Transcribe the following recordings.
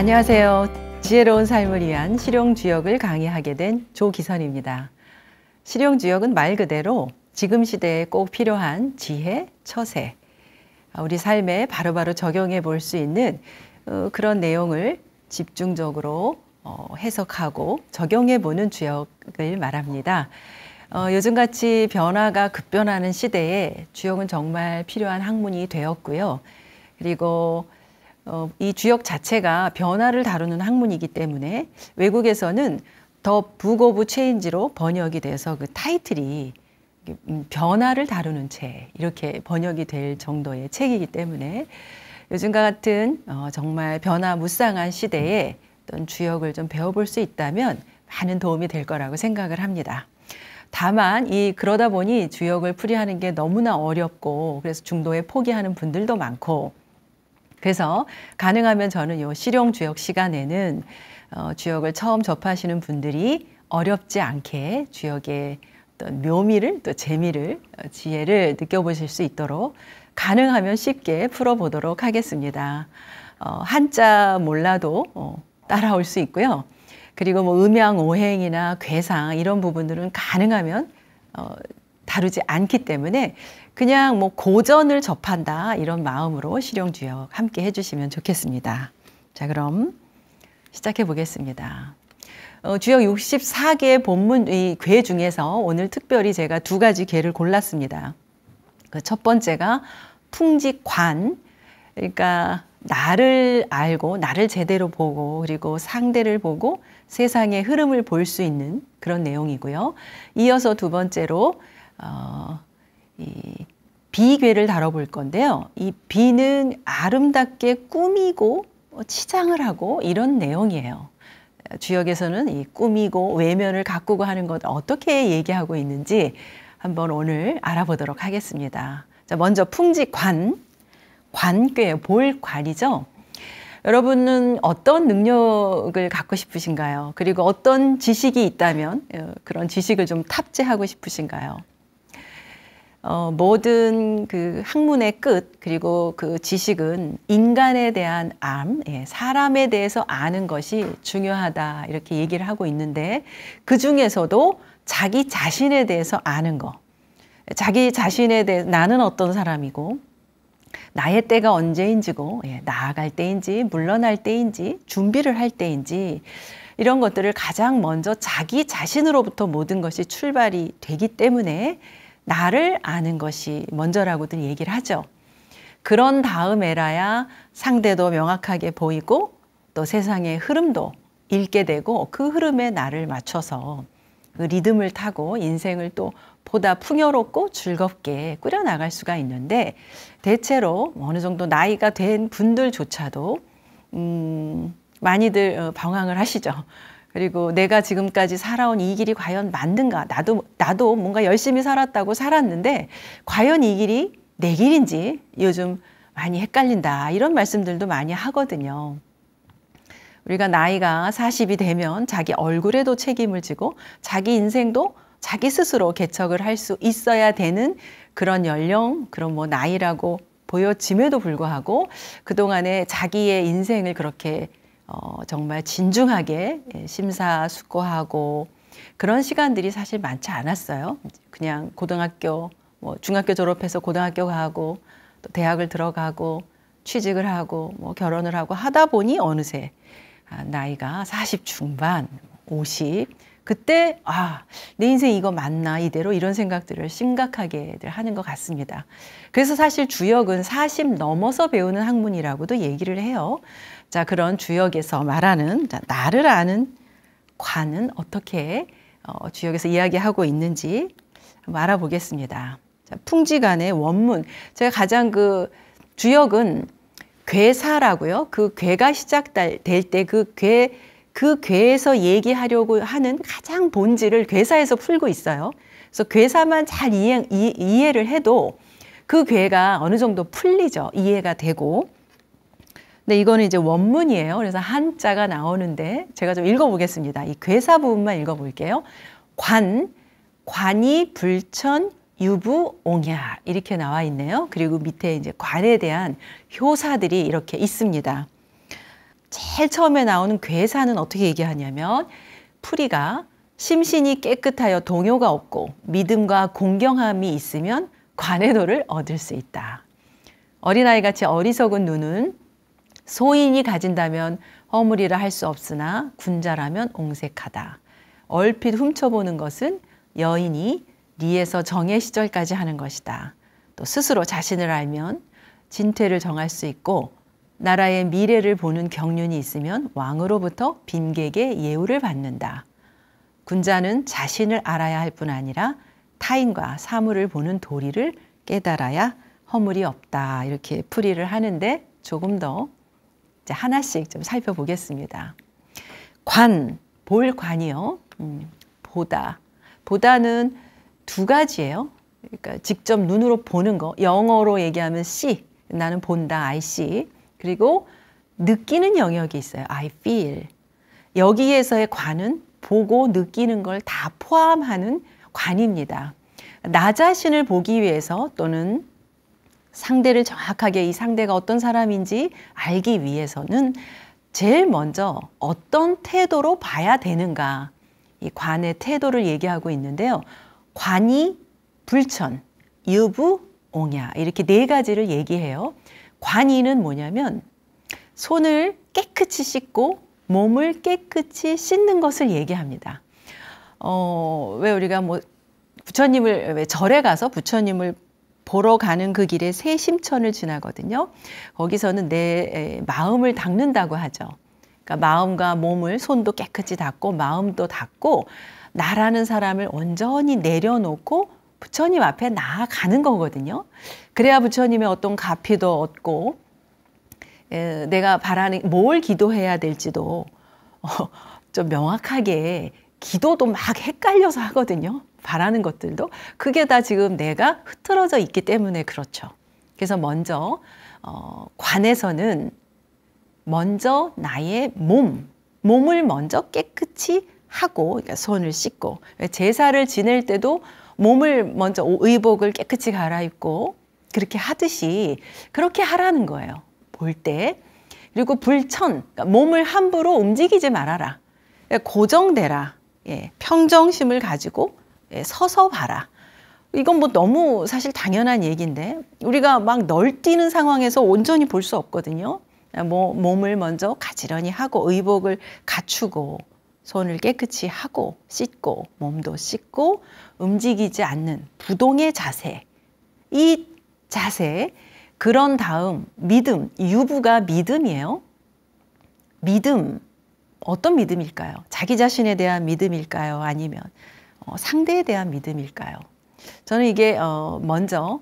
안녕하세요. 지혜로운 삶을 위한 실용주역을 강의하게 된 조기선입니다. 실용주역은 말 그대로 지금 시대에 꼭 필요한 지혜, 처세, 아, 우리 삶에 바로바로 적용해 볼 수 있는 어, 그런 내용을 집중적으로 어, 해석하고 적용해 보는 주역을 말합니다. 어, 요즘같이 변화가 급변하는 시대에 주역은 정말 필요한 학문이 되었고요. 그리고 어, 이 주역 자체가 변화를 다루는 학문이기 때문에 외국에서는 더 북오브 체인지로 번역이 돼서 그 타이틀이 음, 변화를 다루는 책 이렇게 번역이 될 정도의 책이기 때문에 요즘과 같은 어, 정말 변화무쌍한 시대에 어떤 주역을 좀 배워볼 수 있다면 많은 도움이 될 거라고 생각을 합니다. 다만 이 그러다 보니 주역을 풀이하는 게 너무나 어렵고 그래서 중도에 포기하는 분들도 많고 그래서 가능하면 저는 요 실용 주역 시간에는 어, 주역을 처음 접하시는 분들이 어렵지 않게 주역의 어떤 묘미를 또 재미를 어, 지혜를 느껴보실 수 있도록 가능하면 쉽게 풀어보도록 하겠습니다. 어, 한자 몰라도 어, 따라올 수 있고요. 그리고 뭐 음양 오행이나 괴상 이런 부분들은 가능하면 어, 다루지 않기 때문에 그냥 뭐 고전을 접한다 이런 마음으로 실용주역 함께 해주시면 좋겠습니다. 자 그럼 시작해 보겠습니다. 어, 주역 6 4개 본문 이괴 중에서 오늘 특별히 제가 두 가지 괴를 골랐습니다. 그 첫 번째가 풍직관 그러니까 나를 알고 나를 제대로 보고 그리고 상대를 보고 세상의 흐름을 볼 수 있는 그런 내용이고요. 이어서 두 번째로 어, 이 비괴를 다뤄볼 건데요. 이 비는 아름답게 꾸미고 치장을 하고 이런 내용이에요. 주역에서는 이 꾸미고 외면을 가꾸고 하는 것 어떻게 얘기하고 있는지 한번 오늘 알아보도록 하겠습니다. 자, 먼저 풍지관, 관궤, 볼관이죠. 여러분은 어떤 능력을 갖고 싶으신가요? 그리고 어떤 지식이 있다면 어, 그런 지식을 좀 탑재하고 싶으신가요? 어, 모든 그 학문의 끝 그리고 그 지식은 인간에 대한 암, 예, 사람에 대해서 아는 것이 중요하다 이렇게 얘기를 하고 있는데 그 중에서도 자기 자신에 대해서 아는 거, 자기 자신에 대해 나는 어떤 사람이고 나의 때가 언제인지고 예, 나아갈 때인지 물러날 때인지 준비를 할 때인지 이런 것들을 가장 먼저 자기 자신으로부터 모든 것이 출발이 되기 때문에 나를 아는 것이 먼저라고들 얘기를 하죠. 그런 다음에라야 상대도 명확하게 보이고 또 세상의 흐름도 읽게 되고 그 흐름에 나를 맞춰서 그 리듬을 타고 인생을 또 보다 풍요롭고 즐겁게 꾸려나갈 수가 있는데 대체로 어느 정도 나이가 된 분들조차도 음, 많이들 어, 방황을 하시죠. 그리고 내가 지금까지 살아온 이 길이 과연 맞는가? 나도 나도 뭔가 열심히 살았다고 살았는데 과연 이 길이 내 길인지 요즘 많이 헷갈린다. 이런 말씀들도 많이 하거든요. 우리가 나이가 40이 되면 자기 얼굴에도 책임을 지고 자기 인생도 자기 스스로 개척을 할 수 있어야 되는 그런 연령, 그런 뭐 나이라고 보여짐에도 불구하고 그동안에 자기의 인생을 그렇게 어, 정말 진중하게 예, 심사숙고하고 그런 시간들이 사실 많지 않았어요. 그냥 고등학교, 뭐 중학교 졸업해서 고등학교 가고 또 대학을 들어가고 취직을 하고 뭐 결혼을 하고 하다 보니 어느새 아, 나이가 40 중반, 50 그때 아, 내 인생 이거 맞나 이대로 이런 생각들을 심각하게들 하는 것 같습니다. 그래서 사실 주역은 40 넘어서 배우는 학문이라고도 얘기를 해요. 자, 그런 주역에서 말하는 자, 나를 아는 관은 어떻게 어, 주역에서 이야기하고 있는지 한번 알아보겠습니다. 자, 풍지간의 원문. 제가 가장 그 주역은 괴사라고요. 그 괴가 시작될 때 그 괴, 그 괴에서 얘기하려고 하는 가장 본질을 괴사에서 풀고 있어요. 그래서 괴사만 잘 이해, 이, 이해를 해도 그 괴가 어느 정도 풀리죠. 이해가 되고. 근데 이거는 이제 원문이에요. 그래서 한자가 나오는데 제가 좀 읽어보겠습니다. 이 괴사 부분만 읽어볼게요. 관, 관이 불천 유부 옹야 이렇게 나와 있네요. 그리고 밑에 이제 관에 대한 효사들이 이렇게 있습니다. 제일 처음에 나오는 괴사는 어떻게 얘기하냐면 풀이가 심신이 깨끗하여 동요가 없고 믿음과 공경함이 있으면 관의 도를 얻을 수 있다. 어린아이 같이 어리석은 눈은 소인이 가진다면 허물이라 할 수 없으나 군자라면 옹색하다. 얼핏 훔쳐보는 것은 여인이 리에서 정의 시절까지 하는 것이다. 또 스스로 자신을 알면 진퇴를 정할 수 있고 나라의 미래를 보는 경륜이 있으면 왕으로부터 빈객의 예우를 받는다. 군자는 자신을 알아야 할 뿐 아니라 타인과 사물을 보는 도리를 깨달아야 허물이 없다. 이렇게 풀이를 하는데 조금 더 이제 하나씩 좀 살펴보겠습니다. 관, 볼 관이요. 음, 보다. 보다는 두 가지예요. 그러니까 직접 눈으로 보는 거. 영어로 얘기하면 see. 나는 본다, I see. 그리고 느끼는 영역이 있어요. I feel. 여기에서의 관은 보고 느끼는 걸 다 포함하는 관입니다. 나 자신을 보기 위해서 또는 상대를 정확하게 이 상대가 어떤 사람인지 알기 위해서는 제일 먼저 어떤 태도로 봐야 되는가 이 관의 태도를 얘기하고 있는데요. 관이 불천, 유부, 옹야 이렇게 네 가지를 얘기해요. 관이는 뭐냐면 손을 깨끗이 씻고 몸을 깨끗이 씻는 것을 얘기합니다. 어, 왜 우리가 뭐 부처님을 왜 절에 가서 부처님을 보러 가는 그 길에 새 심천을 지나거든요. 거기서는 내 마음을 닦는다고 하죠. 그러니까 마음과 몸을 손도 깨끗이 닦고 마음도 닦고 나라는 사람을 온전히 내려놓고 부처님 앞에 나아가는 거거든요. 그래야 부처님의 어떤 가피도 얻고 내가 바라는 뭘 기도해야 될지도 어, 좀 명확하게 기도도 막 헷갈려서 하거든요. 바라는 것들도 그게 다 지금 내가 흐트러져 있기 때문에 그렇죠. 그래서 먼저 어, 관에서는 먼저 나의 몸, 몸을 먼저 깨끗이 하고 그러니까 손을 씻고 제사를 지낼 때도 몸을 먼저 의복을 깨끗이 갈아입고 그렇게 하듯이 그렇게 하라는 거예요. 볼 때. 그리고 불천, 그러니까 몸을 함부로 움직이지 말아라. 그러니까 고정되라. 예, 평정심을 가지고 예, 서서 봐라. 이건 뭐 너무 사실 당연한 얘기인데 우리가 막 널뛰는 상황에서 온전히 볼 수 없거든요. 아, 뭐 몸을 먼저 가지런히 하고 의복을 갖추고 손을 깨끗이 하고 씻고 몸도 씻고 움직이지 않는 부동의 자세. 이 자세 그런 다음 믿음 유부가 믿음이에요. 믿음 어떤 믿음일까요? 자기 자신에 대한 믿음일까요? 아니면 어, 상대에 대한 믿음일까요? 저는 이게 어, 먼저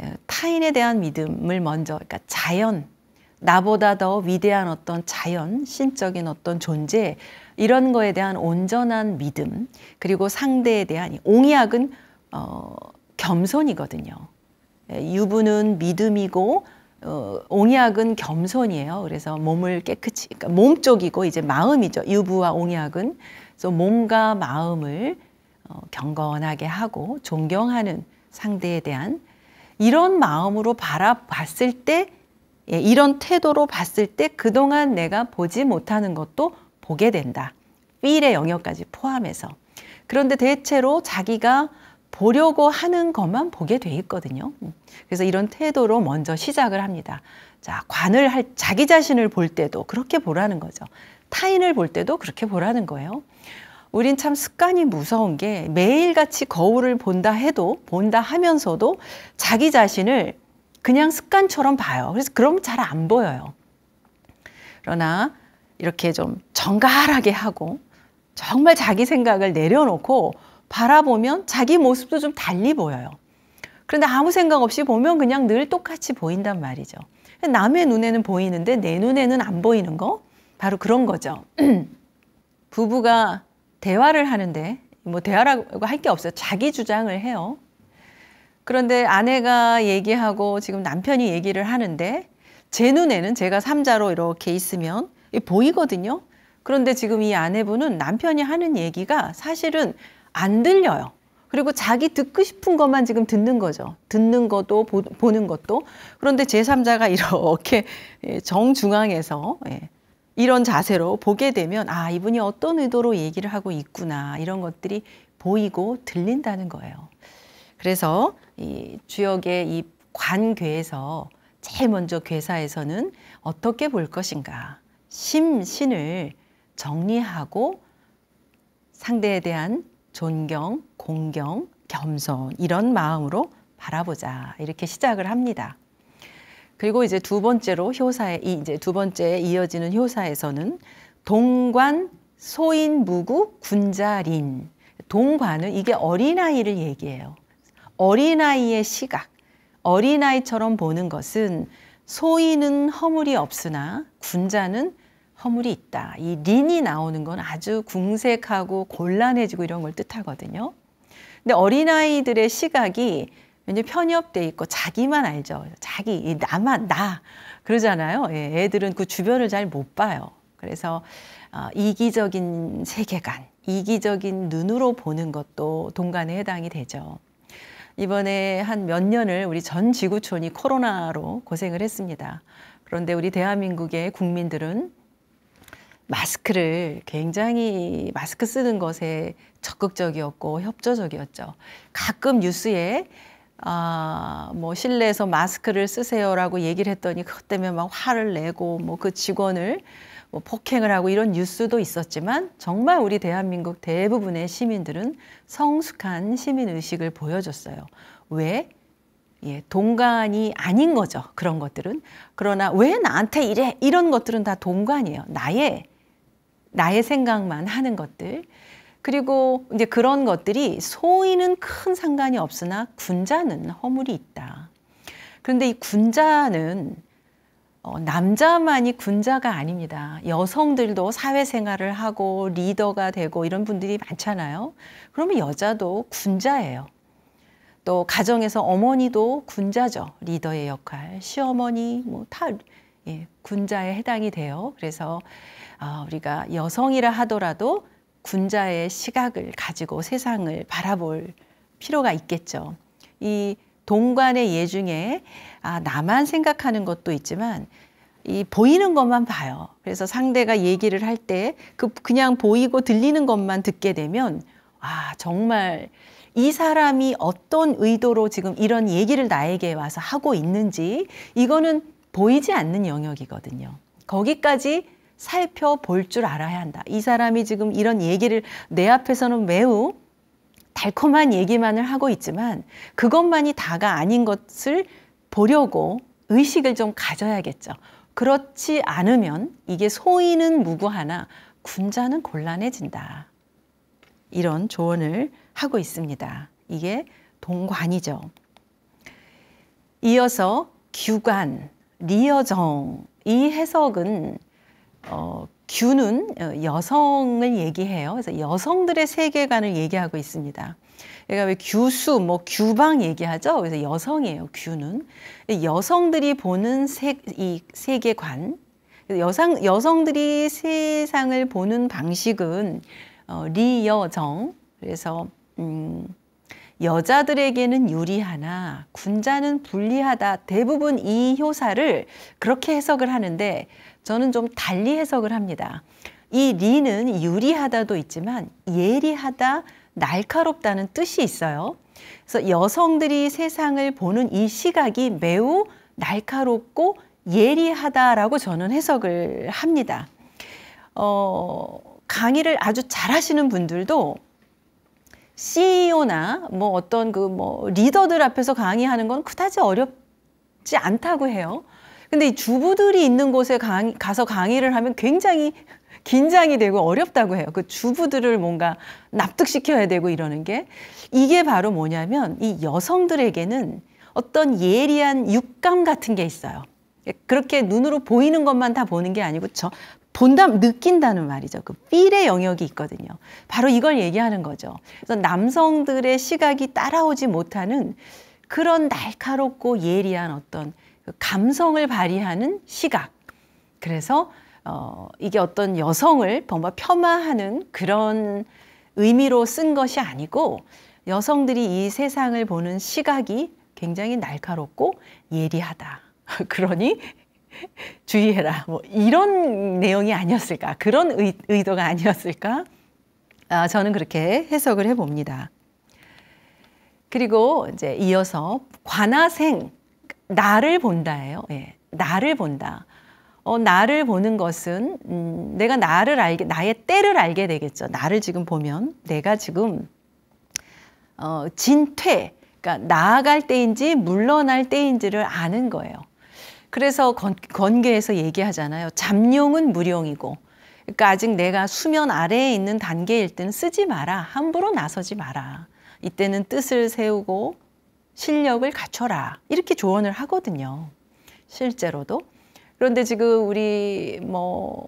예, 타인에 대한 믿음을 먼저 그러니까 자연 나보다 더 위대한 어떤 자연, 신적인 어떤 존재 이런 거에 대한 온전한 믿음 그리고 상대에 대한 옹약은 어, 겸손이거든요. 예, 유부는 믿음이고 어, 옹약은 겸손이에요. 그래서 몸을 깨끗이 그러니까 몸 쪽이고 이제 마음이죠. 유부와 옹약은 그래서 몸과 마음을 어, 경건하게 하고 존경하는 상대에 대한 이런 마음으로 바라봤을 때 예, 이런 태도로 봤을 때 그동안 내가 보지 못하는 것도 보게 된다. 필의 영역까지 포함해서. 그런데 대체로 자기가 보려고 하는 것만 보게 돼 있거든요. 음. 그래서 이런 태도로 먼저 시작을 합니다. 자, 관을 할 자기 자신을 볼 때도 그렇게 보라는 거죠. 타인을 볼 때도 그렇게 보라는 거예요. 우린 참 습관이 무서운 게 매일같이 거울을 본다 해도 본다 하면서도 자기 자신을 그냥 습관처럼 봐요. 그래서 그럼 잘 안 보여요. 그러나 이렇게 좀 정갈하게 하고 정말 자기 생각을 내려놓고 바라보면 자기 모습도 좀 달리 보여요. 그런데 아무 생각 없이 보면 그냥 늘 똑같이 보인단 말이죠. 남의 눈에는 보이는데 내 눈에는 안 보이는 거 바로 그런 거죠. 부부가 대화를 하는데 뭐 대화라고 할 게 없어요. 자기 주장을 해요. 그런데 아내가 얘기하고 지금 남편이 얘기를 하는데 제 눈에는 제가 삼자로 이렇게 있으면 보이거든요. 그런데 지금 이 아내분은 남편이 하는 얘기가 사실은 안 들려요. 그리고 자기 듣고 싶은 것만 지금 듣는 거죠. 듣는 것도 보, 보는 것도. 그런데 제3자가 이렇게 예, 정중앙에서 예, 이런 자세로 보게 되면 아 이분이 어떤 의도로 얘기를 하고 있구나 이런 것들이 보이고 들린다는 거예요. 그래서 이 주역의 이 관괴에서 제일 먼저 괴사에서는 어떻게 볼 것인가 심신을 정리하고 상대에 대한 존경, 공경, 겸손 이런 마음으로 바라보자 이렇게 시작을 합니다. 그리고 이제 두 번째로 효사에 이제 두 번째에 이어지는 효사에서는 동관 소인 무구 군자린 동관은 이게 어린아이를 얘기해요. 어린아이의 시각 어린아이처럼 보는 것은 소인은 허물이 없으나 군자는 허물이 있다. 이 린이 나오는 건 아주 궁색하고 곤란해지고 이런 걸 뜻하거든요. 근데 어린아이들의 시각이 왜냐 편협돼 있고 자기만 알죠. 자기 나만 나 그러잖아요. 예, 애들은 그 주변을 잘 못 봐요. 그래서 어, 이기적인 세계관, 이기적인 눈으로 보는 것도 동간에 해당이 되죠. 이번에 한 몇 년을 우리 전 지구촌이 코로나로 고생을 했습니다. 그런데 우리 대한민국의 국민들은 마스크를 굉장히 마스크 쓰는 것에 적극적이었고 협조적이었죠. 가끔 뉴스에 아, 뭐 실내에서 마스크를 쓰세요라고 얘기를 했더니 그것 때문에 막 화를 내고 뭐 그 직원을 뭐 폭행을 하고 이런 뉴스도 있었지만 정말 우리 대한민국 대부분의 시민들은 성숙한 시민 의식을 보여줬어요. 왜? 예, 동간이 아닌 거죠. 그런 것들은. 그러나 왜 나한테 이래? 이런 것들은 다 동간이에요. 나의 나의 생각만 하는 것들. 그리고 이제 그런 것들이 소인은 큰 상관이 없으나 군자는 허물이 있다. 그런데 이 군자는 어, 남자만이 군자가 아닙니다. 여성들도 사회생활을 하고 리더가 되고 이런 분들이 많잖아요. 그러면 여자도 군자예요. 또 가정에서 어머니도 군자죠. 리더의 역할, 시어머니 뭐다 예, 군자에 해당이 돼요. 그래서 어, 우리가 여성이라 하더라도 군자의 시각을 가지고 세상을 바라볼 필요가 있겠죠. 이 동관의 예 중에 아, 나만 생각하는 것도 있지만 이 보이는 것만 봐요. 그래서 상대가 얘기를 할 때 그 그냥 보이고 들리는 것만 듣게 되면 아 정말 이 사람이 어떤 의도로 지금 이런 얘기를 나에게 와서 하고 있는지 이거는 보이지 않는 영역이거든요. 거기까지 살펴볼 줄 알아야 한다. 이 사람이 지금 이런 얘기를 내 앞에서는 매우 달콤한 얘기만을 하고 있지만 그것만이 다가 아닌 것을 보려고 의식을 좀 가져야겠죠. 그렇지 않으면 이게 소인은 무구하나 군자는 곤란해진다. 이런 조언을 하고 있습니다. 이게 동관이죠. 이어서 규관, 리어정. 이 해석은 어, 규는 어, 여성을 얘기해요. 그래서 여성들의 세계관을 얘기하고 있습니다. 그러니까 왜 규수, 뭐 규방 얘기하죠. 그래서 여성이에요. 규는 여성들이 보는 세, 이 세계관, 여성 여성들이 세상을 보는 방식은 어, 리여정. 그래서 음. 여자들에게는 유리하나 군자는 불리하다 대부분 이 효사를 그렇게 해석을 하는데 저는 좀 달리 해석을 합니다. 이 리는 유리하다도 있지만 예리하다, 날카롭다는 뜻이 있어요. 그래서 여성들이 세상을 보는 이 시각이 매우 날카롭고 예리하다라고 저는 해석을 합니다. 어, 강의를 아주 잘하시는 분들도 CEO나 뭐 어떤 그 뭐 리더들 앞에서 강의하는 건 그다지 어렵지 않다고 해요. 근데 이 주부들이 있는 곳에 강의, 가서 강의를 하면 굉장히 긴장이 되고 어렵다고 해요. 그 주부들을 뭔가 납득시켜야 되고 이러는 게 이게 바로 뭐냐면 이 여성들에게는 어떤 예리한 육감 같은 게 있어요. 그렇게 눈으로 보이는 것만 다 보는 게 아니고 저 본다 느낀다는 말이죠. 그 feel의 영역이 있거든요. 바로 이걸 얘기하는 거죠. 그래서 남성들의 시각이 따라오지 못하는 그런 날카롭고 예리한 어떤 그 감성을 발휘하는 시각. 그래서 어, 이게 어떤 여성을 범가 폄하하는 그런 의미로 쓴 것이 아니고 여성들이 이 세상을 보는 시각이 굉장히 날카롭고 예리하다. 그러니 주의해라. 뭐 이런 내용이 아니었을까? 그런 의, 의도가 아니었을까? 아, 저는 그렇게 해석을 해봅니다. 그리고 이제 이어서 관아생 나를 본다예요. 예, 나를 본다. 어, 나를 보는 것은 음, 내가 나를 알게 나의 때를 알게 되겠죠. 나를 지금 보면 내가 지금 어, 진퇴, 그러니까 나아갈 때인지 물러날 때인지를 아는 거예요. 그래서 건, 계에서 얘기하잖아요. 잠룡은 무룡이고. 그러니까 아직 내가 수면 아래에 있는 단계일 때는 쓰지 마라. 함부로 나서지 마라. 이때는 뜻을 세우고 실력을 갖춰라. 이렇게 조언을 하거든요. 실제로도. 그런데 지금 우리 뭐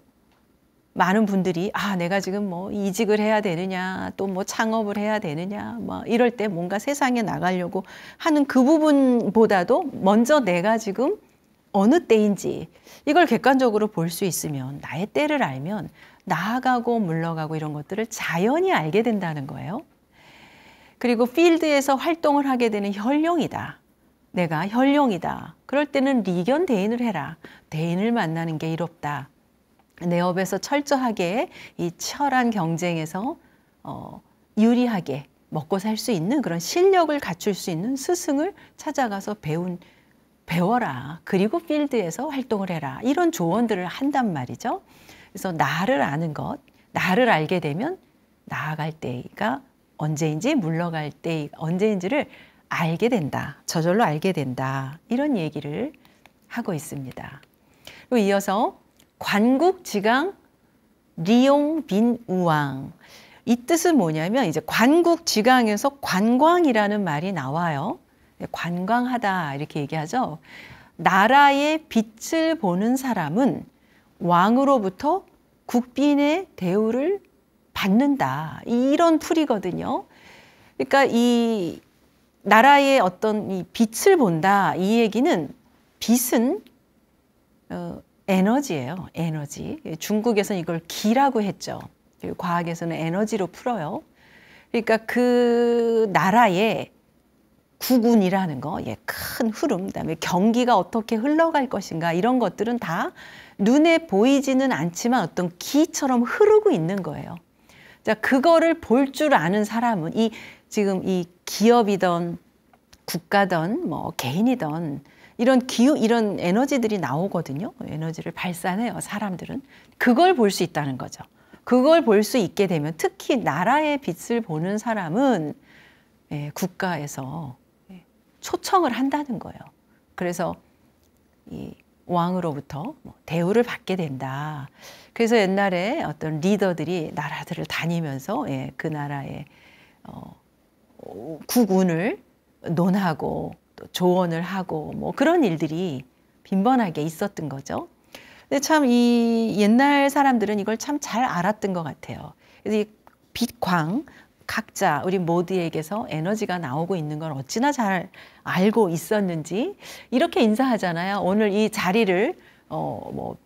많은 분들이 아 내가 지금 뭐 이직을 해야 되느냐 또 뭐 창업을 해야 되느냐 뭐 이럴 때 뭔가 세상에 나가려고 하는 그 부분보다도 먼저 내가 지금 어느 때인지 이걸 객관적으로 볼 수 있으면 나의 때를 알면 나아가고 물러가고 이런 것들을 자연히 알게 된다는 거예요. 그리고 필드에서 활동을 하게 되는 현령이다. 내가 현령이다. 그럴 때는 리견 대인을 해라. 대인을 만나는 게 이롭다. 내 업에서 철저하게 이 철한 경쟁에서 어, 유리하게 먹고 살 수 있는 그런 실력을 갖출 수 있는 스승을 찾아가서 배운 배워라. 그리고 필드에서 활동을 해라. 이런 조언들을 한단 말이죠. 그래서 나를 아는 것, 나를 알게 되면 나아갈 때가 언제인지 물러갈 때 언제인지를 알게 된다. 저절로 알게 된다. 이런 얘기를 하고 있습니다. 그리고 이어서 관국지강 리용빈우왕 이 뜻은 뭐냐면 이제 관국지강에서 관광이라는 말이 나와요. 네, 관광하다 이렇게 얘기하죠. 나라의 빛을 보는 사람은 왕으로부터 국빈의 대우를 받는다. 이런 풀이거든요. 그러니까 이 나라의 어떤 이 빛을 본다. 이 얘기는 빛은 어, 에너지예요. 에너지. 중국에서는 이걸 기라고 했죠. 과학에서는 에너지로 풀어요. 그러니까 그 나라의 구군이라는 거, 예, 큰 흐름, 그다음에 경기가 어떻게 흘러갈 것인가 이런 것들은 다 눈에 보이지는 않지만 어떤 기처럼 흐르고 있는 거예요. 자, 그거를 볼 줄 아는 사람은 이 지금 이 기업이던 국가든 뭐 개인이든 이런 기후 이런 에너지들이 나오거든요. 에너지를 발산해요. 사람들은 그걸 볼 수 있다는 거죠. 그걸 볼 수 있게 되면 특히 나라의 빛을 보는 사람은 예, 국가에서 초청을 한다는 거예요. 그래서 이 왕으로부터 뭐 대우를 받게 된다. 그래서 옛날에 어떤 리더들이 나라들을 다니면서 예, 그 나라의 어, 국운을 논하고 또 조언을 하고 뭐 그런 일들이 빈번하게 있었던 거죠. 근데 참 이 옛날 사람들은 이걸 참 잘 알았던 것 같아요. 그래서 이 빛광 각자 우리 모두에게서 에너지가 나오고 있는 걸 어찌나 잘 알고 있었는지 이렇게 인사하잖아요. 오늘 이 자리를 어뭐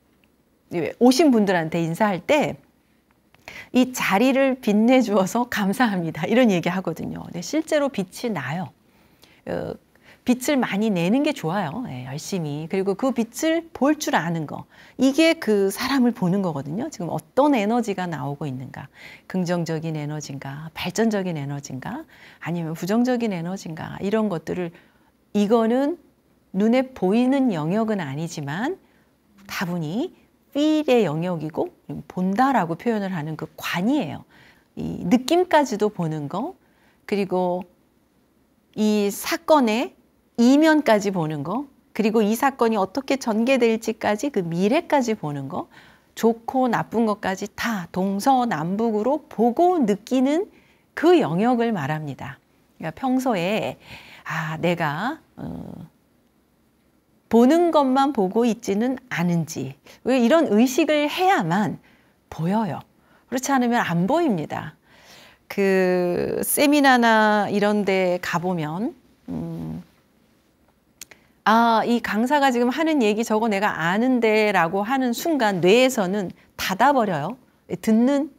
예, 오신 분들한테 인사할 때 이 자리를 빛내주어서 감사합니다. 이런 얘기 하거든요. 근데 실제로 빛이 나요. 어, 빛을 많이 내는 게 좋아요. 예, 열심히. 그리고 그 빛을 볼 줄 아는 거. 이게 그 사람을 보는 거거든요. 지금 어떤 에너지가 나오고 있는가. 긍정적인 에너지인가, 발전적인 에너지인가, 아니면 부정적인 에너지인가. 이런 것들을 이거는 눈에 보이는 영역은 아니지만 다분히 f 의 영역이고 본다라고 표현을 하는 그 관이에요. 이 느낌까지도 보는 거 그리고 이 사건의 이면까지 보는 거, 그리고 이 사건이 어떻게 전개될지까지 그 미래까지 보는 거, 좋고 나쁜 것까지 다 동서남북으로 보고 느끼는 그 영역을 말합니다. 그러니까 평소에 아 내가 어, 보는 것만 보고 있지는 않은지 왜 이런 의식을 해야만 보여요. 그렇지 않으면 안 보입니다. 그 세미나나 이런 데 가보면 음, 아, 이 강사가 지금 하는 얘기 저거 내가 아는데라고 하는 순간 뇌에서는 닫아버려요. 듣는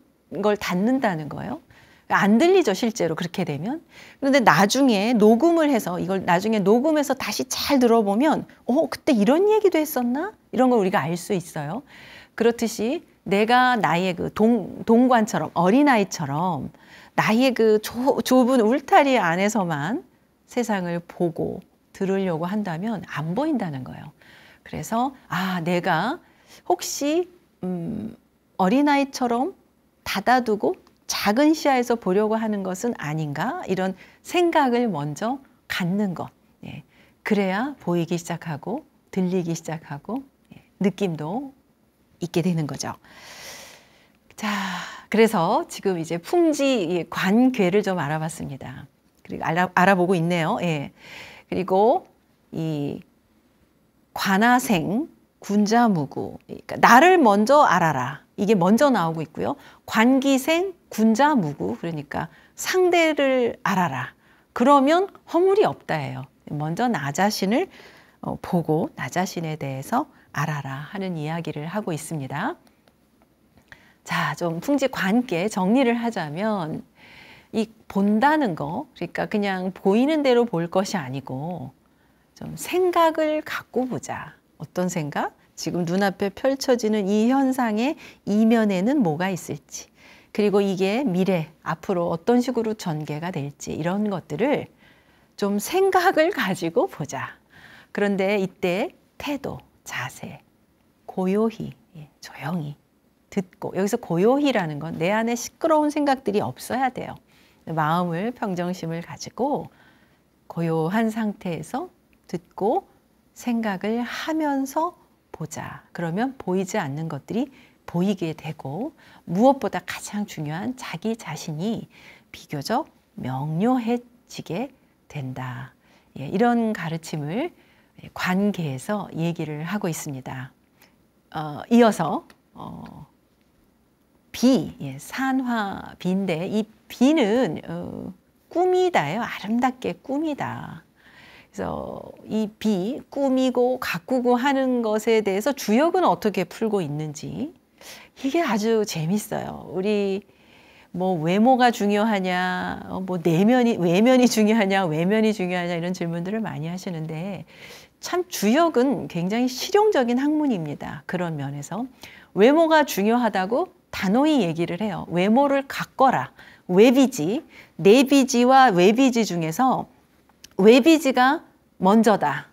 걸 닫는다는 거예요. 안 들리죠, 실제로 그렇게 되면. 그런데 나중에 녹음을 해서 이걸 나중에 녹음해서 다시 잘 들어보면 어, 그때 이런 얘기도 했었나? 이런 걸 우리가 알 수 있어요. 그렇듯이 내가 나의 그 동, 동관처럼 어린아이처럼 나의 그 좁은 울타리 안에서만 세상을 보고 들으려고 한다면 안 보인다는 거예요. 그래서 아 내가 혹시 음, 어린아이처럼 닫아두고 작은 시야에서 보려고 하는 것은 아닌가 이런 생각을 먼저 갖는 것. 예. 그래야 보이기 시작하고 들리기 시작하고 예. 느낌도 있게 되는 거죠. 자, 그래서 지금 이제 품지 관계를 좀 알아봤습니다. 그리고 알아, 알아보고 있네요. 예. 그리고 이 관아생, 군자무구, 그러니까 나를 먼저 알아라. 이게 먼저 나오고 있고요. 관기생, 군자무구, 그러니까 상대를 알아라. 그러면 허물이 없다예요. 먼저 나 자신을 어, 보고 나 자신에 대해서 알아라 하는 이야기를 하고 있습니다. 자, 좀 풍지관께 정리를 하자면 이 본다는 거, 그러니까 그냥 보이는 대로 볼 것이 아니고 좀 생각을 갖고 보자. 어떤 생각? 지금 눈앞에 펼쳐지는 이 현상의 이면에는 뭐가 있을지, 그리고 이게 미래, 앞으로 어떤 식으로 전개가 될지, 이런 것들을 좀 생각을 가지고 보자. 그런데 이때 태도, 자세, 고요히, 예, 조용히 듣고, 여기서 고요히라는 건 내 안에 시끄러운 생각들이 없어야 돼요. 마음을 평정심을 가지고 고요한 상태에서 듣고 생각을 하면서 보자. 그러면 보이지 않는 것들이 보이게 되고 무엇보다 가장 중요한 자기 자신이 비교적 명료해지게 된다. 예, 이런 가르침을 관계에서 얘기를 하고 있습니다. 어, 이어서 어, 비, 예, 산화비인데 이 비는 어, 꿈이다예요. 아름답게 꿈이다. 그래서 이 비, 꾸미고 가꾸고 하는 것에 대해서 주역은 어떻게 풀고 있는지 이게 아주 재밌어요. 우리 뭐 외모가 중요하냐, 어, 뭐 내면이 외면이 중요하냐, 외면이 중요하냐 이런 질문들을 많이 하시는데 참 주역은 굉장히 실용적인 학문입니다. 그런 면에서 외모가 중요하다고 단호히 얘기를 해요. 외모를 가꿔라. 외비지, 내비지와 외비지 중에서 외비지가 먼저다.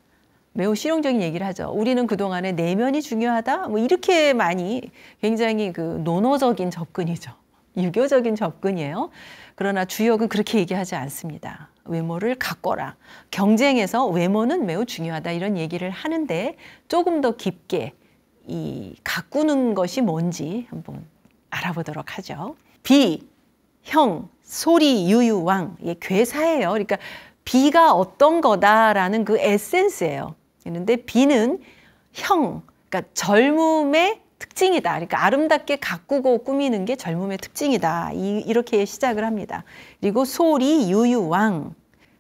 매우 실용적인 얘기를 하죠. 우리는 그동안에 내면이 중요하다. 뭐 이렇게 많이 굉장히 그 논어적인 접근이죠. 유교적인 접근이에요. 그러나 주역은 그렇게 얘기하지 않습니다. 외모를 가꿔라. 경쟁에서 외모는 매우 중요하다. 이런 얘기를 하는데 조금 더 깊게 이 가꾸는 것이 뭔지 한번 알아보도록 하죠. 비, 형, 소리, 유유, 왕. 예, 괴사예요. 그러니까 비가 어떤 거다라는 그 에센스예요. 그런데 비는 형, 그러니까 젊음의 특징이다. 그러니까 아름답게 가꾸고 꾸미는 게 젊음의 특징이다. 이, 렇게 시작을 합니다. 그리고 소리, 유유, 왕.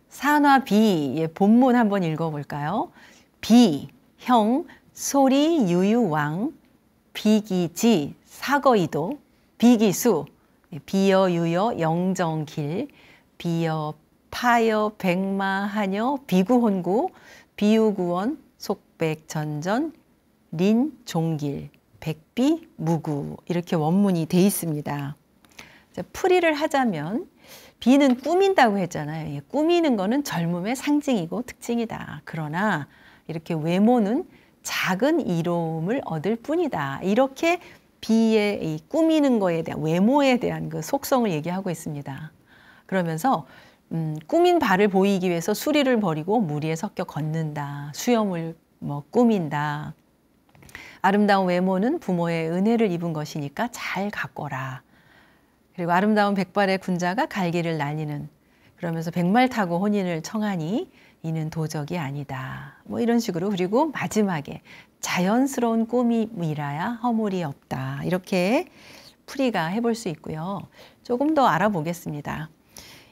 산화비, 예, 본문 한번 읽어볼까요? 비, 형, 소리, 유유, 왕, 비기지, 사거이도, 비기수, 비여유여 영정길, 비여 파여 백마하녀 비구혼구, 비우구원 속백전전 린 종길 백비 무구 이렇게 원문이 돼 있습니다. 자, 풀이를 하자면 비는 꾸민다고 했잖아요. 예, 꾸미는 거는 젊음의 상징이고 특징이다. 그러나 이렇게 외모는 작은 이로움을 얻을 뿐이다. 이렇게 비의이 꾸미는 거에 대한 외모에 대한 그 속성을 얘기하고 있습니다. 그러면서 음, 꾸민 발을 보이기 위해서 수리를 버리고 무리에 섞여 걷는다. 수염을 뭐 꾸민다. 아름다운 외모는 부모의 은혜를 입은 것이니까 잘 가꿔라. 그리고 아름다운 백발의 군자가 갈기를 날리는 그러면서 백말 타고 혼인을 청하니 이는 도적이 아니다. 뭐 이런 식으로 그리고 마지막에 자연스러운 꿈밈이라야 허물이 없다. 이렇게 풀이가 해볼 수 있고요. 조금 더 알아보겠습니다.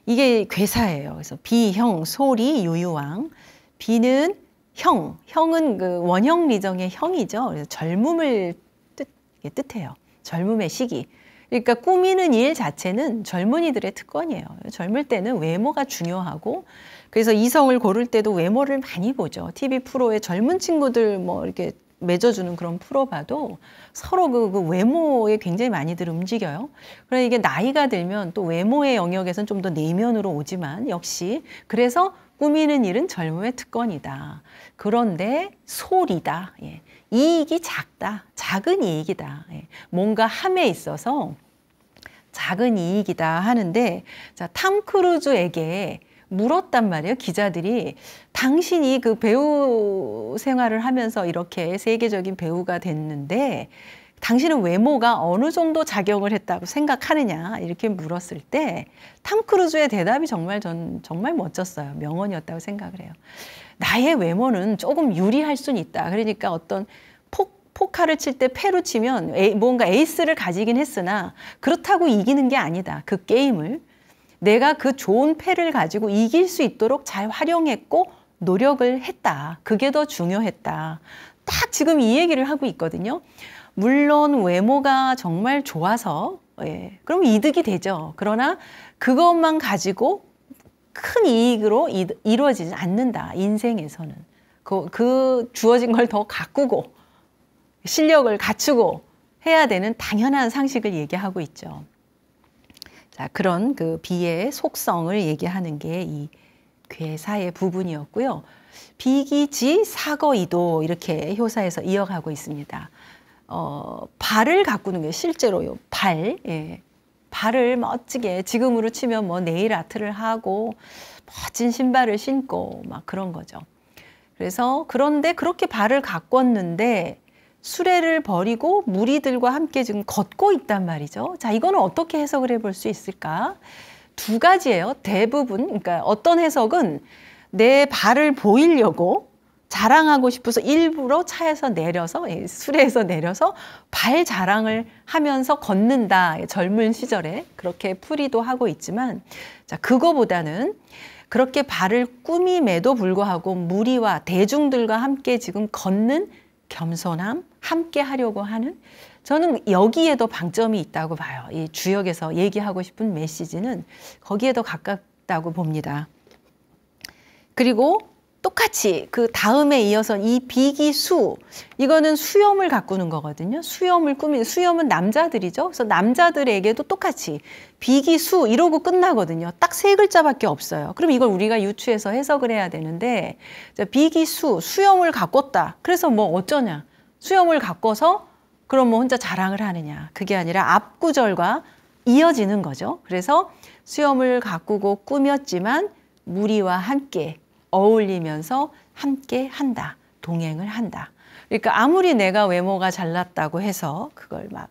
이게 괴사예요. 그래서 비형 소리 유유왕 비는 형 형은 그 원형 리정의 형이죠. 그래서 젊음을 뜻 뜻해요. 젊음의 시기. 그러니까 꾸미는 일 자체는 젊은이들의 특권이에요. 젊을 때는 외모가 중요하고 그래서 이성을 고를 때도 외모를 많이 보죠. TV 프로에 젊은 친구들 뭐 이렇게 맺어주는 그런 프로 봐도 서로 그, 그, 외모에 굉장히 많이들 움직여요. 그러니 이게 나이가 들면 또 외모의 영역에선 좀 더 내면으로 오지만 역시 그래서 꾸미는 일은 젊음의 특권이다. 그런데 소리다. 예. 이익이 작다. 작은 이익이다. 예. 뭔가 함에 있어서 작은 이익이다 하는데 자, 탐 크루즈에게 물었단 말이에요. 기자들이 당신이 그 배우 생활을 하면서 이렇게 세계적인 배우가 됐는데 당신은 외모가 어느 정도 작용을 했다고 생각하느냐 이렇게 물었을 때탐 크루즈의 대답이 정말 전 정말 멋졌어요. 명언이었다고 생각을 해요. 나의 외모는 조금 유리할 수는 있다. 그러니까 어떤 폭 포카를 칠 때 패로 치면 에이, 뭔가 에이스를 가지긴 했으나 그렇다고 이기는 게 아니다. 그 게임을 내가 그 좋은 패를 가지고 이길 수 있도록 잘 활용했고 노력을 했다. 그게 더 중요했다. 딱 지금 이 얘기를 하고 있거든요. 물론 외모가 정말 좋아서 예, 그럼 이득이 되죠. 그러나 그것만 가지고 큰 이익으로 이루어지지 않는다. 인생에서는. 그, 그 주어진 걸 더 가꾸고 실력을 갖추고 해야 되는 당연한 상식을 얘기하고 있죠. 자, 그런 그 비의 속성을 얘기하는 게 이 괴사의 부분이었고요. 비기지 사거이도 이렇게 효사에서 이어가고 있습니다. 어, 발을 가꾸는 게 실제로요. 발, 예. 발을 멋지게 지금으로 치면 뭐 네일 아트를 하고 멋진 신발을 신고 막 그런 거죠. 그래서 그런데 그렇게 발을 가꿨는데 수레를 버리고 무리들과 함께 지금 걷고 있단 말이죠. 자, 이거는 어떻게 해석을 해 볼 수 있을까? 두 가지예요. 대부분 그러니까 어떤 해석은 내 발을 보이려고 자랑하고 싶어서 일부러 차에서 내려서 예, 수레에서 내려서 발 자랑을 하면서 걷는다. 예, 젊은 시절에 그렇게 풀이도 하고 있지만 자, 그거보다는 그렇게 발을 꾸밈에도 불구하고 무리와 대중들과 함께 지금 걷는 겸손함 함께 하려고 하는 저는 여기에도 방점이 있다고 봐요. 이 주역에서 얘기하고 싶은 메시지는 거기에 더 가깝다고 봅니다. 그리고 똑같이 그 다음에 이어서 이 비기수 이거는 수염을 가꾸는 거거든요. 수염을 꾸민 수염은 남자들이죠. 그래서 남자들에게도 똑같이 비기수 이러고 끝나거든요. 딱 세 글자밖에 없어요. 그럼 이걸 우리가 유추해서 해석을 해야 되는데 비기수 수염을 가꿨다. 그래서 뭐 어쩌냐? 수염을 가꿔서 그럼 뭐 혼자 자랑을 하느냐? 그게 아니라 앞 구절과 이어지는 거죠. 그래서 수염을 가꾸고 꾸몄지만 무리와 함께 어울리면서 함께 한다. 동행을 한다. 그러니까 아무리 내가 외모가 잘났다고 해서 그걸 막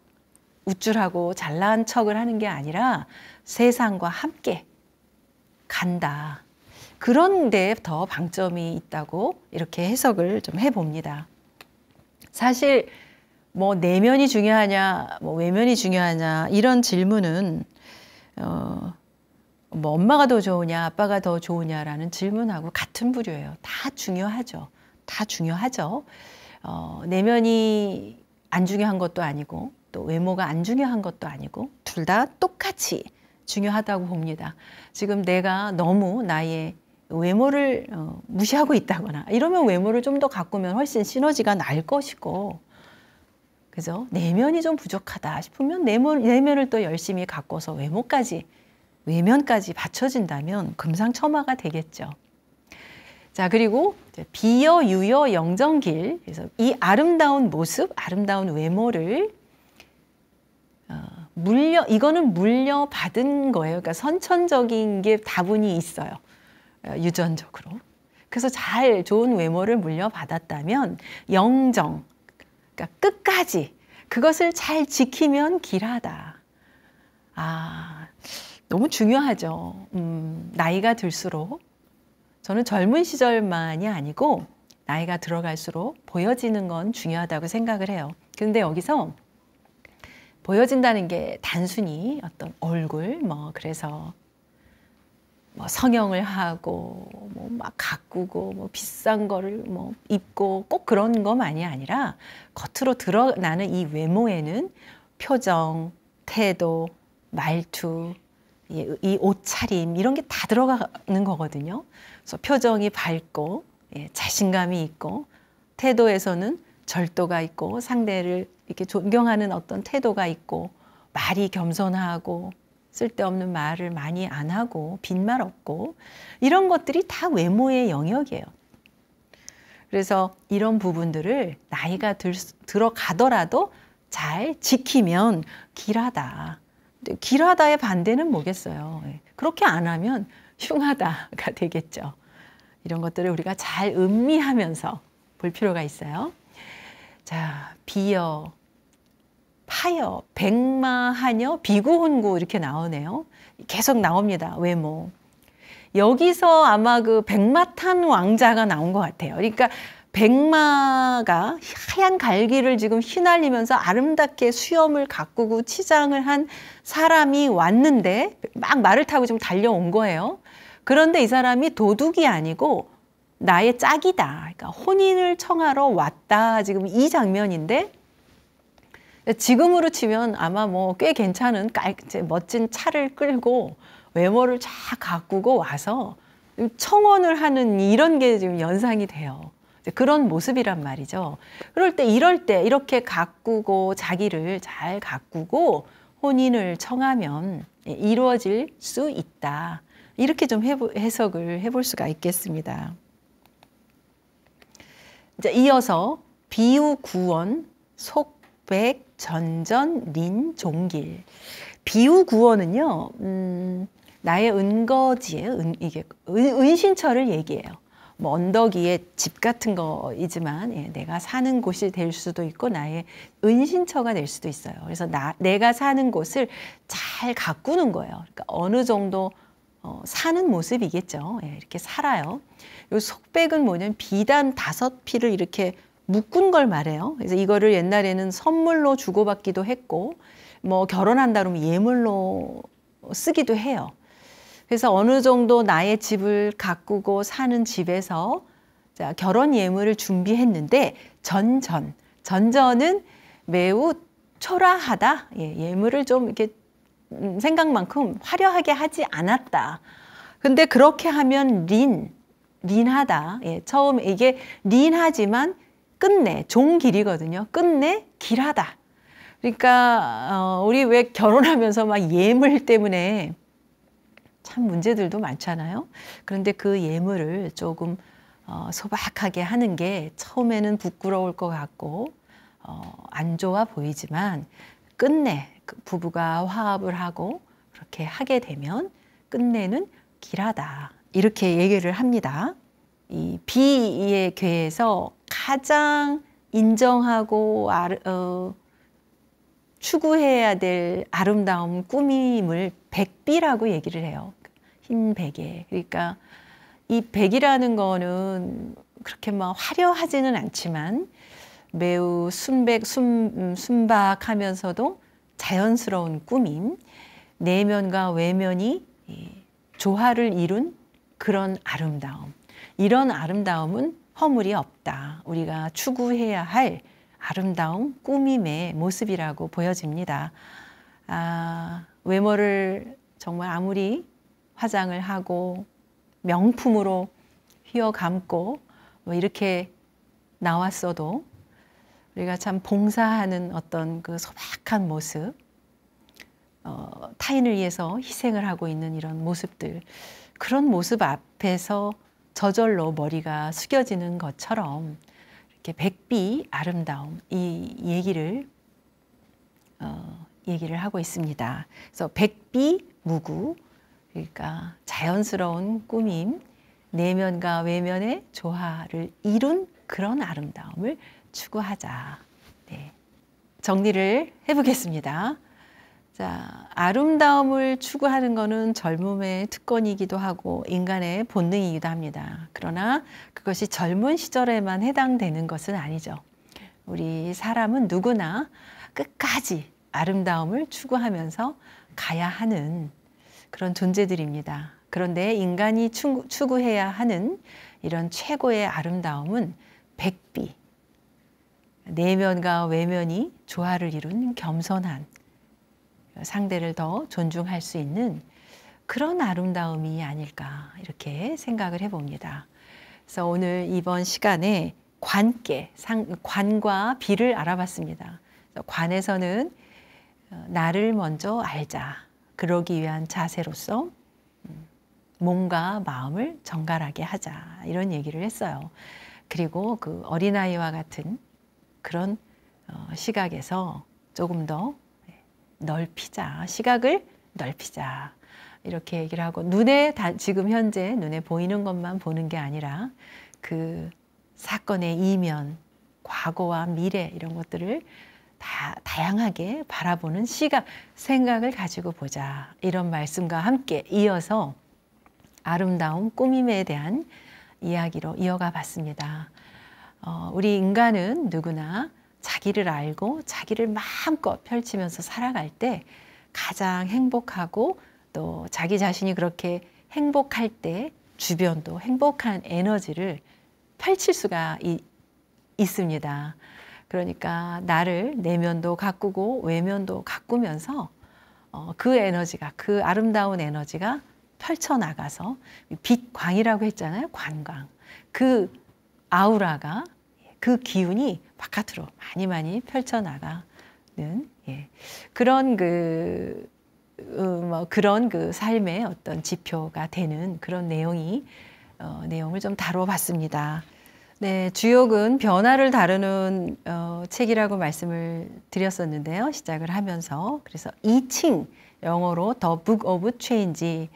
우쭐하고 잘난 척을 하는 게 아니라 세상과 함께 간다. 그런 데더 방점이 있다고 이렇게 해석을 좀 해봅니다. 사실 뭐 내면이 중요하냐, 뭐 외면이 중요하냐 이런 질문은 어, 뭐 엄마가 더 좋으냐 아빠가 더 좋으냐라는 질문하고 같은 부류예요. 다 중요하죠. 다 중요하죠. 어, 내면이 안 중요한 것도 아니고 또 외모가 안 중요한 것도 아니고 둘 다 똑같이 중요하다고 봅니다. 지금 내가 너무 나의 외모를 어, 무시하고 있다거나 이러면 외모를 좀 더 가꾸면 훨씬 시너지가 날 것이고 그죠? 내면이 좀 부족하다 싶으면 내면, 내면을 또 열심히 가꿔서 외모까지 외면까지 받쳐진다면 금상첨화가 되겠죠. 자, 그리고 비여 유여 영정길. 그래서 이 아름다운 모습, 아름다운 외모를 어, 물려 이거는 물려 받은 거예요. 그러니까 선천적인 게 다분히 있어요. 어, 유전적으로. 그래서 잘 좋은 외모를 물려받았다면 영정, 그러니까 끝까지 그것을 잘 지키면 길하다. 아, 너무 중요하죠. 음, 나이가 들수록 저는 젊은 시절만이 아니고 나이가 들어갈수록 보여지는 건 중요하다고 생각을 해요. 그런데 여기서 보여진다는 게 단순히 어떤 얼굴 뭐 그래서 뭐 성형을 하고 뭐 막 가꾸고 뭐 비싼 거를 뭐 입고 꼭 그런 것만이 아니라 겉으로 드러나는 이 외모에는 표정, 태도, 말투, 예, 이 옷차림 이런 게 다 들어가는 거거든요. 그래서 표정이 밝고 예, 자신감이 있고 태도에서는 절도가 있고 상대를 이렇게 존경하는 어떤 태도가 있고 말이 겸손하고 쓸데없는 말을 많이 안 하고 빈말 없고 이런 것들이 다 외모의 영역이에요. 그래서 이런 부분들을 나이가 들, 들어가더라도 잘 지키면 길하다. 길하다의 반대는 뭐겠어요. 예. 그렇게 안 하면 흉하다가 되겠죠. 이런 것들을 우리가 잘 음미하면서 볼 필요가 있어요. 자, 비어, 파여, 백마하녀, 비구혼구 이렇게 나오네요. 계속 나옵니다. 외모. 여기서 아마 그 백마탄 왕자가 나온 것 같아요. 그러니까 백마가 하얀 갈기를 지금 휘날리면서 아름답게 수염을 가꾸고 치장을 한 사람이 왔는데 막 말을 타고 지금 달려온 거예요. 그런데 이 사람이 도둑이 아니고 나의 짝이다. 그러니까 혼인을 청하러 왔다. 지금 이 장면인데 지금으로 치면 아마 뭐 꽤 괜찮은 깔, 멋진 차를 끌고 외모를 쫙 가꾸고 와서 청혼을 하는 이런 게 지금 연상이 돼요. 그런 모습이란 말이죠. 그럴 때 이럴 때 이렇게 가꾸고 자기를 잘 가꾸고 혼인을 청하면 이루어질 수 있다. 이렇게 좀해석을 해볼 수가 있겠습니다. 자, 이어서 비우구원, 속백, 전전, 린, 종길. 비우구원은요, 음, 나의 은거지에 은, 이게 은, 신처를 얘기해요. 뭐 언덕 위에 집 같은 거이지만 예, 내가 사는 곳이 될 수도 있고 나의 은신처가 될 수도 있어요. 그래서 나, 내가 사는 곳을 잘 가꾸는 거예요. 그러니까 어느 정도 어, 사는 모습이겠죠. 예, 이렇게 살아요. 요 속백은 뭐냐면 비단 다섯 피를 이렇게 묶은 걸 말해요. 그래서 이거를 옛날에는 선물로 주고받기도 했고 뭐 결혼한다 그러면 예물로 쓰기도 해요. 그래서 어느 정도 나의 집을 가꾸고 사는 집에서 자, 결혼 예물을 준비했는데 전전 전전은 매우 초라하다 예, 예물을 좀 이렇게 음, 생각만큼 화려하게 하지 않았다. 근데 그렇게 하면 린 린하다. 예, 처음 이게 린하지만 끝내 종길이거든요. 끝내 길하다. 그러니까 어, 우리 왜 결혼하면서 막 예물 때문에 참 문제들도 많잖아요. 그런데 그 예물을 조금 어, 소박하게 하는 게 처음에는 부끄러울 것 같고 어, 안 좋아 보이지만 끝내 그 부부가 화합을 하고 그렇게 하게 되면 끝내는 길하다 이렇게 얘기를 합니다. 이 비의 괴에서 가장 인정하고 아르, 어, 추구해야 될 아름다움, 꾸밈을 백비라고 얘기를 해요. 흰 베개. 그러니까 이 백이라는 거는 그렇게 막 화려하지는 않지만 매우 순백, 순, 음, 순박하면서도 자연스러운 꾸밈, 내면과 외면이 예, 조화를 이룬 그런 아름다움. 이런 아름다움은 허물이 없다. 우리가 추구해야 할 아름다움, 꾸밈의 모습이라고 보여집니다. 아, 외모를 정말 아무리 화장을 하고 명품으로 휘어 감고 뭐 이렇게 나왔어도 우리가 참 봉사하는 어떤 그 소박한 모습, 어, 타인을 위해서 희생을 하고 있는 이런 모습들, 그런 모습 앞에서 저절로 머리가 숙여지는 것처럼 이렇게 백비 아름다움 이 얘기를 어, 얘기를 하고 있습니다. 그래서 백비 무구 그러니까 자연스러운 꾸밈, 내면과 외면의 조화를 이룬 그런 아름다움을 추구하자. 네. 정리를 해보겠습니다. 자, 아름다움을 추구하는 것은 젊음의 특권이기도 하고 인간의 본능이기도 합니다. 그러나 그것이 젊은 시절에만 해당되는 것은 아니죠. 우리 사람은 누구나 끝까지 아름다움을 추구하면서 가야 하는 그런 존재들입니다. 그런데 인간이 추구해야 하는 이런 최고의 아름다움은 백비, 내면과 외면이 조화를 이룬 겸손한 상대를 더 존중할 수 있는 그런 아름다움이 아닐까 이렇게 생각을 해봅니다. 그래서 오늘 이번 시간에 관계, 상, 관과 비를 알아봤습니다. 관에서는 어, 나를 먼저 알자. 그러기 위한 자세로서 음, 몸과 마음을 정갈하게 하자 이런 얘기를 했어요. 그리고 그 어린아이와 같은 그런 어, 시각에서 조금 더 네, 넓히자 시각을 넓히자 이렇게 얘기를 하고 눈에 다, 지금 현재 눈에 보이는 것만 보는 게 아니라 그 사건의 이면 과거와 미래 이런 것들을 다, 다양하게 바라보는 시각, 생각을 가지고 보자. 이런 말씀과 함께 이어서 아름다운 꾸밈에 대한 이야기로 이어가 봤습니다. 어, 우리 인간은 누구나 자기를 알고 자기를 마음껏 펼치면서 살아갈 때 가장 행복하고 또 자기 자신이 그렇게 행복할 때 주변도 행복한 에너지를 펼칠 수가 이, 있습니다. 그러니까 나를 내면도 가꾸고 외면도 가꾸면서 어, 그 에너지가 그 아름다운 에너지가 펼쳐 나가서 빛광이라고 했잖아요. 관광. 그 아우라가 예, 그 기운이 바깥으로 많이 많이 펼쳐 나가는 예. 그런 그 음, 뭐 그런 그 삶의 어떤 지표가 되는 그런 내용이 어, 내용을 좀 다뤄봤습니다. 네, 주역은 변화를 다루는 어, 책이라고 말씀을 드렸었는데요. 시작을 하면서 그래서 이층 영어로 더북 오브 체인지.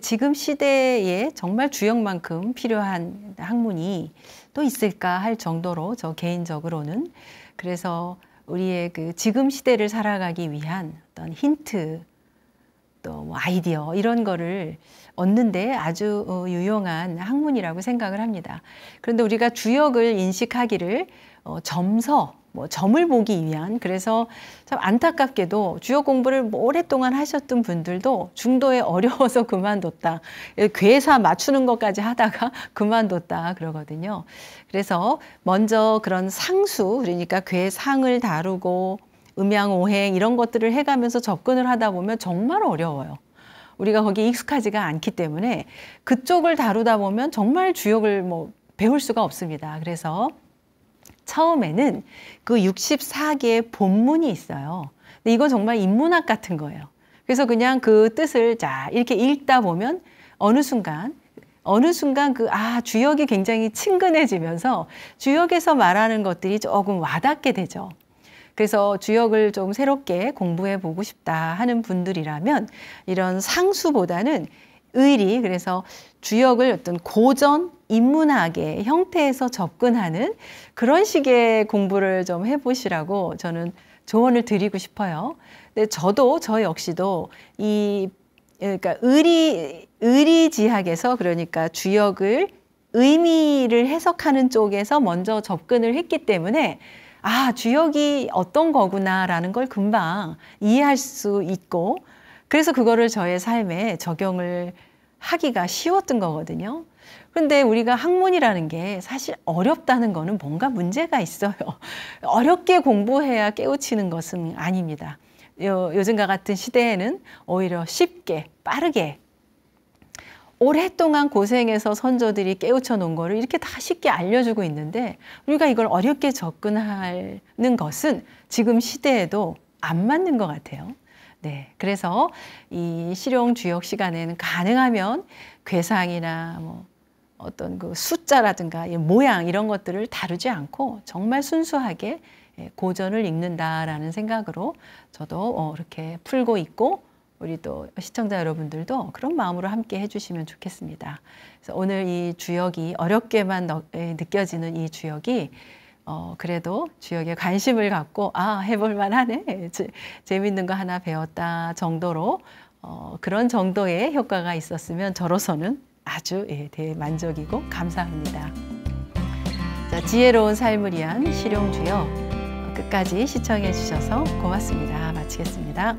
지금 시대에 정말 주역만큼 필요한 학문이 또 있을까 할 정도로 저 개인적으로는 그래서 우리의 그 지금 시대를 살아가기 위한 어떤 힌트 또 뭐 아이디어 이런 거를 얻는데 아주 어, 유용한 학문이라고 생각을 합니다. 그런데 우리가 주역을 인식하기를 어, 점서, 뭐 점을 보기 위한 그래서 참 안타깝게도 주역 공부를 뭐 오랫동안 하셨던 분들도 중도에 어려워서 그만뒀다. 예, 괴사 맞추는 것까지 하다가 그만뒀다 그러거든요. 그래서 먼저 그런 상수 그러니까 괴상을 다루고 음양오행 이런 것들을 해가면서 접근을 하다 보면 정말 어려워요. 우리가 거기 익숙하지가 않기 때문에 그쪽을 다루다 보면 정말 주역을 뭐 배울 수가 없습니다. 그래서 처음에는 그 64개의 본문이 있어요. 근데 이건 정말 인문학 같은 거예요. 그래서 그냥 그 뜻을 자 이렇게 읽다 보면 어느 순간 어느 순간 그 아 주역이 굉장히 친근해지면서 주역에서 말하는 것들이 조금 와닿게 되죠. 그래서 주역을 좀 새롭게 공부해 보고 싶다 하는 분들이라면 이런 상수보다는 의리 그래서 주역을 어떤 고전 인문학의 형태에서 접근하는 그런 식의 공부를 좀 해보시라고 저는 조언을 드리고 싶어요. 근데 저도 저 역시도 이 그러니까 의리 의리지학에서 그러니까 주역을 의미를 해석하는 쪽에서 먼저 접근을 했기 때문에 아, 주역이 어떤 거구나라는 걸 금방 이해할 수 있고 그래서 그거를 저의 삶에 적용을 하기가 쉬웠던 거거든요. 그런데 우리가 학문이라는 게 사실 어렵다는 거는 뭔가 문제가 있어요. 어렵게 공부해야 깨우치는 것은 아닙니다. 요, 요즘과 같은 시대에는 오히려 쉽게 빠르게 오랫동안 고생해서 선조들이 깨우쳐 놓은 거를 이렇게 다 쉽게 알려주고 있는데 우리가 이걸 어렵게 접근하는 것은 지금 시대에도 안 맞는 것 같아요. 네, 그래서 이 실용 주역 시간에는 가능하면 괴상이나 뭐 어떤 그 숫자라든가 모양 이런 것들을 다루지 않고 정말 순수하게 예, 고전을 읽는다라는 생각으로 저도 이렇게 어, 풀고 있고 우리 또 시청자 여러분들도 그런 마음으로 함께 해주시면 좋겠습니다. 그래서 오늘 이 주역이 어렵게만 느껴지는 이 주역이 어, 그래도 주역에 관심을 갖고 아 해볼만 하네 재밌는 거 하나 배웠다 정도로 어, 그런 정도의 효과가 있었으면 저로서는 아주 예, 대만족이고 감사합니다. 자, 지혜로운 삶을 위한 실용주역 끝까지 시청해 주셔서 고맙습니다. 마치겠습니다.